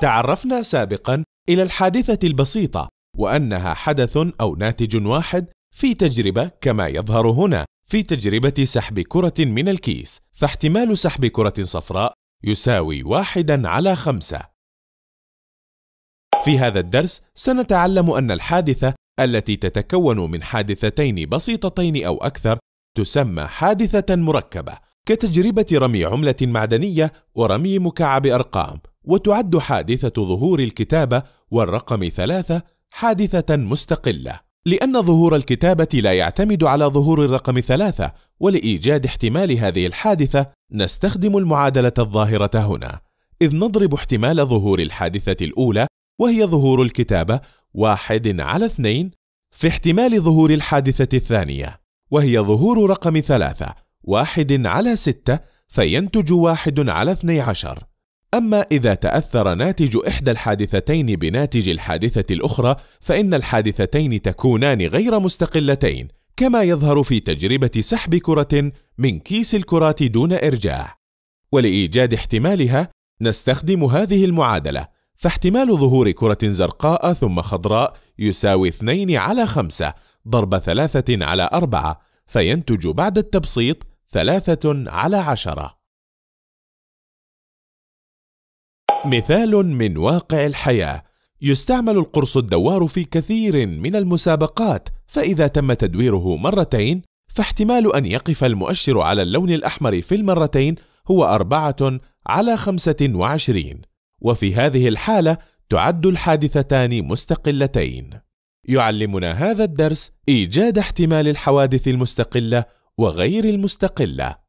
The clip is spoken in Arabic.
تعرفنا سابقا إلى الحادثة البسيطة وأنها حدث أو ناتج واحد في تجربة كما يظهر هنا في تجربة سحب كرة من الكيس فاحتمال سحب كرة صفراء يساوي واحدا على خمسة في هذا الدرس سنتعلم أن الحادثة التي تتكون من حادثتين بسيطتين أو أكثر تسمى حادثة مركبة كتجربة رمي عملة معدنية ورمي مكعب أرقام وتعد حادثة ظهور الكتابة والرقم ثلاثة حادثة مستقلة، لأن ظهور الكتابة لا يعتمد على ظهور الرقم ثلاثة، ولإيجاد احتمال هذه الحادثة نستخدم المعادلة الظاهرة هنا، إذ نضرب احتمال ظهور الحادثة الأولى وهي ظهور الكتابة واحد على اثنين في احتمال ظهور الحادثة الثانية وهي ظهور رقم ثلاثة واحد على ستة فينتج واحد على اثني عشر أما إذا تأثر ناتج إحدى الحادثتين بناتج الحادثة الأخرى فإن الحادثتين تكونان غير مستقلتين كما يظهر في تجربة سحب كرة من كيس الكرات دون إرجاع ولإيجاد احتمالها نستخدم هذه المعادلة فاحتمال ظهور كرة زرقاء ثم خضراء يساوي 2 على 5 ضرب 3 على 4 فينتج بعد التبسيط 3 على 10 مثال من واقع الحياة يستعمل القرص الدوار في كثير من المسابقات فإذا تم تدويره مرتين فاحتمال أن يقف المؤشر على اللون الأحمر في المرتين هو أربعة على خمسة وعشرين وفي هذه الحالة تعد الحادثتان مستقلتين يعلمنا هذا الدرس إيجاد احتمال الحوادث المستقلة وغير المستقلة